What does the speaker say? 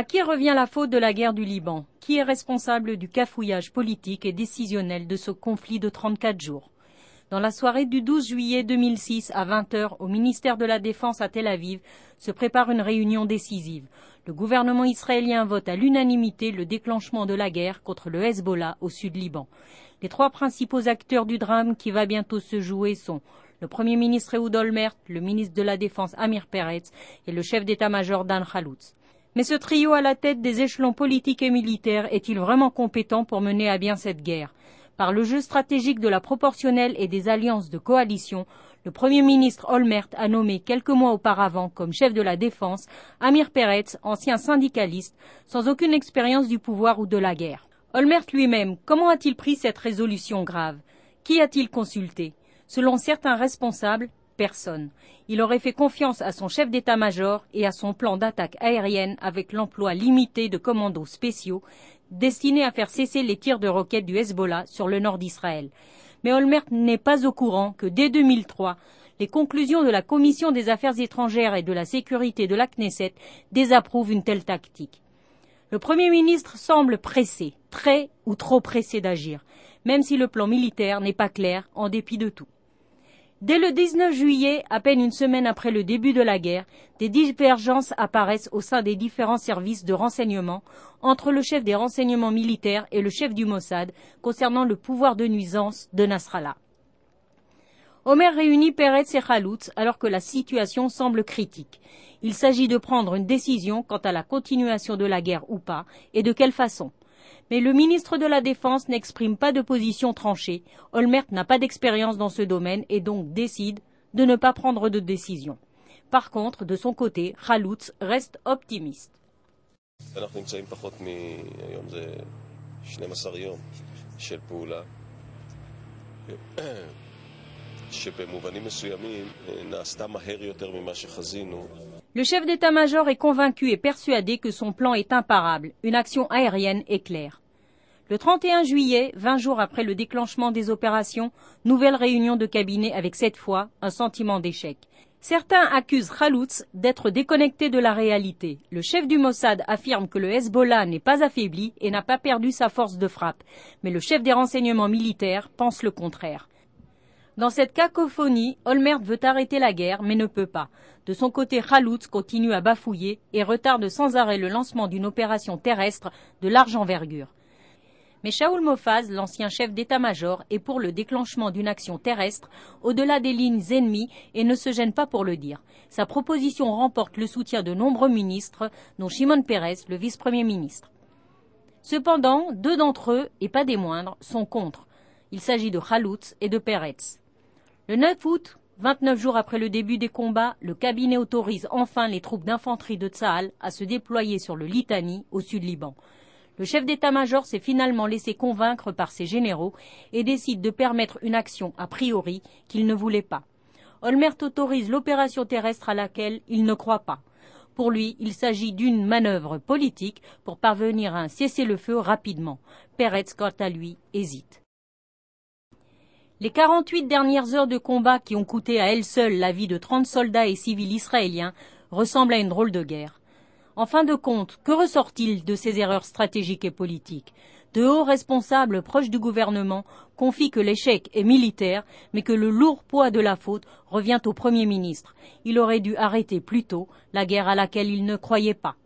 À qui revient la faute de la guerre du Liban Qui est responsable du cafouillage politique et décisionnel de ce conflit de 34 jours Dans la soirée du 12 juillet 2006 à 20h au ministère de la Défense à Tel Aviv se prépare une réunion décisive. Le gouvernement israélien vote à l'unanimité le déclenchement de la guerre contre le Hezbollah au sud Liban. Les trois principaux acteurs du drame qui va bientôt se jouer sont le Premier ministre Ehud Olmert, le ministre de la Défense Amir Peretz et le chef d'état-major Dan Khaloutz. Mais ce trio à la tête des échelons politiques et militaires est-il vraiment compétent pour mener à bien cette guerre Par le jeu stratégique de la proportionnelle et des alliances de coalition, le Premier ministre Olmert a nommé quelques mois auparavant comme chef de la défense Amir Peretz, ancien syndicaliste, sans aucune expérience du pouvoir ou de la guerre. Olmert lui-même, comment a-t-il pris cette résolution grave Qui a-t-il consulté Selon certains responsables, personne. Il aurait fait confiance à son chef d'état-major et à son plan d'attaque aérienne avec l'emploi limité de commandos spéciaux destinés à faire cesser les tirs de roquettes du Hezbollah sur le nord d'Israël. Mais Olmert n'est pas au courant que dès 2003, les conclusions de la Commission des affaires étrangères et de la sécurité de la Knesset désapprouvent une telle tactique. Le Premier ministre semble pressé, très ou trop pressé d'agir, même si le plan militaire n'est pas clair en dépit de tout. Dès le 19 juillet, à peine une semaine après le début de la guerre, des divergences apparaissent au sein des différents services de renseignement entre le chef des renseignements militaires et le chef du Mossad concernant le pouvoir de nuisance de Nasrallah. Omer réunit Peretz et Khalutz alors que la situation semble critique. Il s'agit de prendre une décision quant à la continuation de la guerre ou pas et de quelle façon mais le ministre de la Défense n'exprime pas de position tranchée. Olmert n'a pas d'expérience dans ce domaine et donc décide de ne pas prendre de décision. Par contre, de son côté, Halutz reste optimiste. Le chef d'état-major est convaincu et persuadé que son plan est imparable. Une action aérienne est claire. Le 31 juillet, 20 jours après le déclenchement des opérations, nouvelle réunion de cabinet avec cette fois un sentiment d'échec. Certains accusent Khaloutz d'être déconnecté de la réalité. Le chef du Mossad affirme que le Hezbollah n'est pas affaibli et n'a pas perdu sa force de frappe. Mais le chef des renseignements militaires pense le contraire. Dans cette cacophonie, Olmert veut arrêter la guerre mais ne peut pas. De son côté, Khaloutz continue à bafouiller et retarde sans arrêt le lancement d'une opération terrestre de large envergure. Mais Shaoul Mofaz, l'ancien chef d'état-major, est pour le déclenchement d'une action terrestre au-delà des lignes ennemies et ne se gêne pas pour le dire. Sa proposition remporte le soutien de nombreux ministres, dont Shimon Peres, le vice-premier ministre. Cependant, deux d'entre eux, et pas des moindres, sont contre. Il s'agit de Khaloutz et de Peretz. Le 9 août, 29 jours après le début des combats, le cabinet autorise enfin les troupes d'infanterie de Tsahal à se déployer sur le Litani, au sud Liban. Le chef d'état-major s'est finalement laissé convaincre par ses généraux et décide de permettre une action a priori qu'il ne voulait pas. Olmert autorise l'opération terrestre à laquelle il ne croit pas. Pour lui, il s'agit d'une manœuvre politique pour parvenir à un cessez-le-feu rapidement. Peretz, quant à lui, hésite. Les 48 dernières heures de combat qui ont coûté à elles seules la vie de 30 soldats et civils israéliens ressemblent à une drôle de guerre. En fin de compte, que ressort-il de ces erreurs stratégiques et politiques De hauts responsables proches du gouvernement confient que l'échec est militaire, mais que le lourd poids de la faute revient au Premier ministre. Il aurait dû arrêter plus tôt la guerre à laquelle il ne croyait pas.